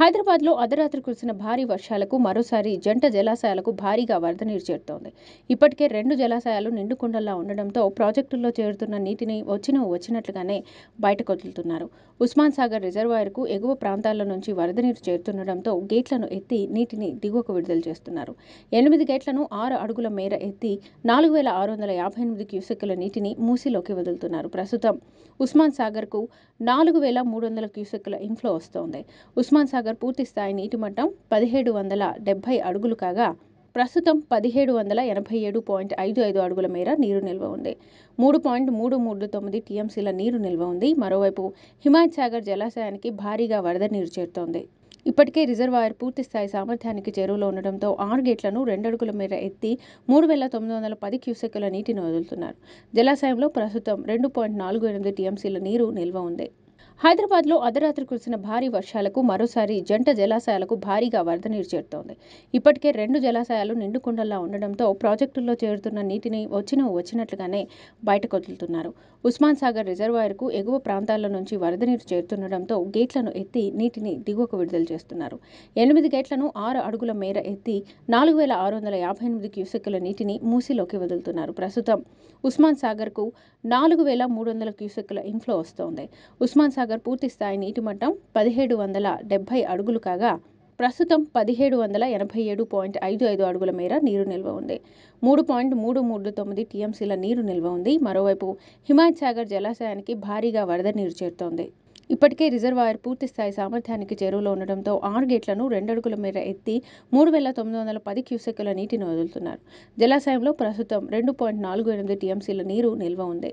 హైదరాబాద్ లో అర్ధరాత్రి కురిసిన భారీ వర్షాలకు మరోసారి జంట జలాశయాలకు భారీగా వరద నీరు చేరుతోంది ఇప్పటికే రెండు జలాశయాలు నిండుకుండల్లా ఉండడంతో ప్రాజెక్టుల్లో చేరుతున్న నీటిని వచ్చిన వచ్చినట్లుగానే బయటకొదులుతున్నారు ఉస్మాన్ సాగర్ రిజర్వాయర్ కు ఎగువ ప్రాంతాల నుంచి వరద నీరు చేరుతుండడంతో గేట్లను ఎత్తి నీటిని దిగువకు విడుదల చేస్తున్నారు ఎనిమిది గేట్లను ఆరు అడుగుల మేర ఎత్తి నాలుగు వేల ఆరు వందల యాభై ఎనిమిది క్యూసెక్కుల నీటిని మూసిలోకి వదులుతున్నారు ప్రస్తుతం ఉస్మాన్ సాగర్ కు నాలుగు వేల మూడు వందల క్యూసెక్కుల ఇన్ఫ్లో వస్తోంది ఉస్మాన్ సాగర్ నగర్ స్థాయి నీటి మట్టం పదిహేడు వందల డెబ్బై అడుగులు కాగా ప్రస్తుతం పదిహేడు వందల ఎనభై ఏడు పాయింట్ ఐదు ఐదు అడుగుల మేర నీరు నిల్వ ఉంది మూడు పాయింట్ మూడు మూడు తొమ్మిది టీఎంసీల నీరు నిల్వ ఉంది మరోవైపు హిమాయత్ సాగర్ జలాశయానికి భారీగా వరద నీరు చేరుతోంది ఇప్పటికే రిజర్వాయర్ పూర్తి స్థాయి సామర్థ్యానికి చెరువులో ఉండడంతో ఆరు గేట్లను రెండడుగుల మేర ఎత్తి మూడు వేల తొమ్మిది వందల పది క్యూసెక్కుల నీటిని వదులుతున్నారు జలాశయంలో ప్రస్తుతం రెండు పాయింట్ నాలుగు ఎనిమిది టీఎంసీల నీరు నిల్వ ఉంది హైదరాబాద్లో అర్ధరాత్రి కురిసిన భారీ వర్షాలకు మరోసారి జంట జలాశయాలకు భారీగా వరద నీరు చేరుతోంది ఇప్పటికే రెండు జలాశయాలు నిండుకుండల్లా ఉండడంతో ప్రాజెక్టుల్లో చేరుతున్న నీటిని వచ్చిన వచ్చినట్లుగానే బయటకొదులుతున్నారు ఉస్మాన్ సాగర్ రిజర్వాయర్కు ఎగువ ప్రాంతాల నుంచి వరద నీరు చేరుతుండడంతో గేట్లను ఎత్తి నీటిని దిగువకు విడుదల చేస్తున్నారు ఎనిమిది గేట్లను ఆరు అడుగుల మేర ఎత్తి నాలుగు వేల ఆరు వందల యాభై ఎనిమిది క్యూసెక్కుల నీటిని మూసిలోకి వదులుతున్నారు ప్రస్తుతం ఉస్మాన్ సాగర్కు నాలుగు వేల మూడు వందల క్యూసెక్కుల ఇన్ఫ్లో వస్తోంది ఉస్మాన్ సాగర్ సాగర్ స్థాయి నీటి మట్టం పదిహేడు వందల డెబ్బై అడుగులు కాగా ప్రస్తుతం పదిహేడు వందల ఎనభై ఏడు పాయింట్ ఐదు ఐదు అడుగుల మేర నీరు నిల్వ ఉంది మూడు పాయింట్ మూడు మూడు తొమ్మిది టీఎంసీల నీరు నిల్వ ఉంది మరోవైపు హిమాయత్ సాగర్ జలాశయానికి భారీగా వరద నీరు చేరుతోంది ఇప్పటికే రిజర్వాయర్ పూర్తి స్థాయి సామర్థ్యానికి చెరువులో ఉండడంతో ఆరు గేట్లను రెండు అడుగుల మేర ఎత్తి మూడు వేల తొమ్మిది వందల పది క్యూసెక్కుల నీటిని వదులుతున్నారు జలాశయంలో ప్రస్తుతం రెండు పాయింట్ నాలుగు ఎనిమిది టీఎంసీల నీరు నిల్వ ఉంది